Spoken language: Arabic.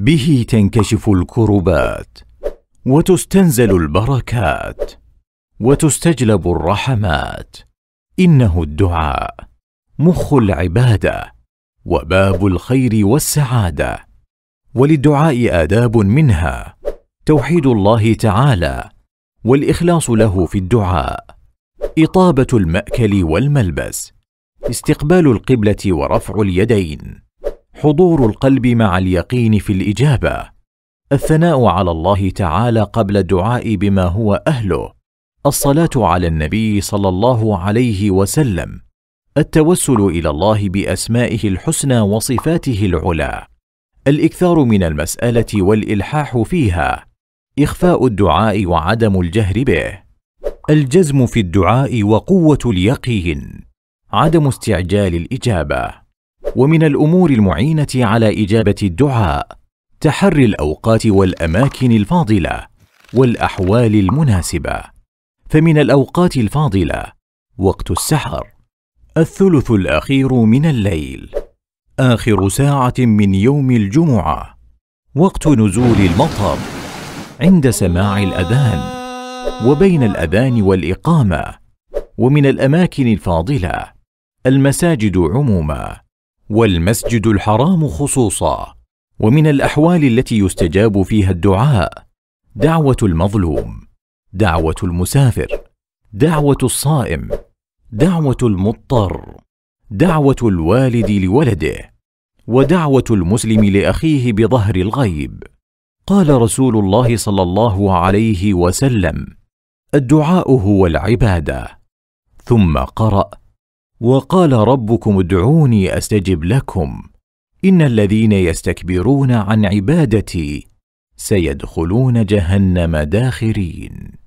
به تنكشف الكربات وتستنزل البركات وتستجلب الرحمات انه الدعاء مخ العباده وباب الخير والسعاده وللدعاء اداب منها توحيد الله تعالى والاخلاص له في الدعاء اطابه الماكل والملبس استقبال القبله ورفع اليدين حضور القلب مع اليقين في الاجابه الثناء على الله تعالى قبل الدعاء بما هو اهله الصلاه على النبي صلى الله عليه وسلم التوسل الى الله باسمائه الحسنى وصفاته العلى الاكثار من المساله والالحاح فيها اخفاء الدعاء وعدم الجهر به الجزم في الدعاء وقوه اليقين عدم استعجال الاجابه ومن الامور المعينه على اجابه الدعاء تحري الاوقات والاماكن الفاضله والاحوال المناسبه فمن الاوقات الفاضله وقت السحر الثلث الاخير من الليل اخر ساعه من يوم الجمعه وقت نزول المطر عند سماع الاذان وبين الاذان والاقامه ومن الاماكن الفاضله المساجد عموما والمسجد الحرام خصوصا ومن الاحوال التي يستجاب فيها الدعاء دعوه المظلوم دعوه المسافر دعوه الصائم دعوه المضطر دعوه الوالد لولده ودعوه المسلم لاخيه بظهر الغيب قال رسول الله صلى الله عليه وسلم الدعاء هو العباده ثم قرأ وقال ربكم ادعوني استجب لكم ان الذين يستكبرون عن عبادتي سيدخلون جهنم داخرين